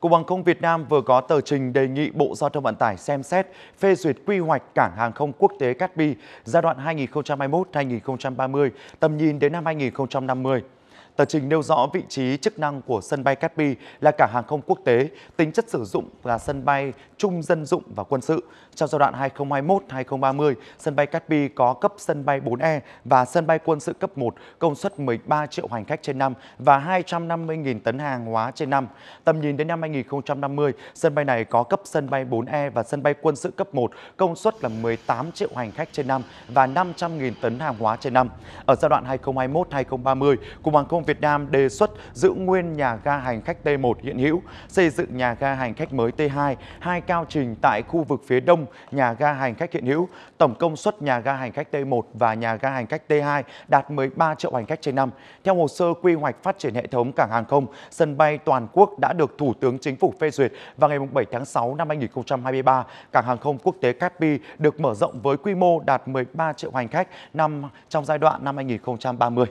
Cục Hàng không Việt Nam vừa có tờ trình đề nghị Bộ Giao thông Vận tải xem xét phê duyệt quy hoạch cảng hàng không quốc tế Cát Bi giai đoạn 2021-2030, tầm nhìn đến năm 2050. Tờ trình nêu rõ vị trí chức năng của sân bay Cát Bi là cả hàng không quốc tế, tính chất sử dụng là sân bay chung dân dụng và quân sự. Trong giai đoạn 2021-2030, sân bay Cát Bi có cấp sân bay 4E và sân bay quân sự cấp 1, công suất 13 triệu hành khách trên năm và 250.000 tấn hàng hóa trên năm. Tầm nhìn đến năm 2050, sân bay này có cấp sân bay 4E và sân bay quân sự cấp 1, công suất là 18 triệu hành khách trên năm và 500.000 tấn hàng hóa trên năm. Ở giai đoạn 2021-2030, Cục hàng không Việt Nam đề xuất giữ nguyên nhà ga hành khách T1 hiện hữu, xây dựng nhà ga hành khách mới T2, hai cao trình tại khu vực phía đông nhà ga hành khách hiện hữu. Tổng công suất nhà ga hành khách T1 và nhà ga hành khách T2 đạt 13 triệu hành khách trên năm. Theo hồ sơ quy hoạch phát triển hệ thống cảng hàng không, sân bay toàn quốc đã được Thủ tướng Chính phủ phê duyệt vào ngày 7 tháng 6 năm 2023. Cảng hàng không quốc tế Cát Bi được mở rộng với quy mô đạt 13 triệu hành khách năm trong giai đoạn năm 2030.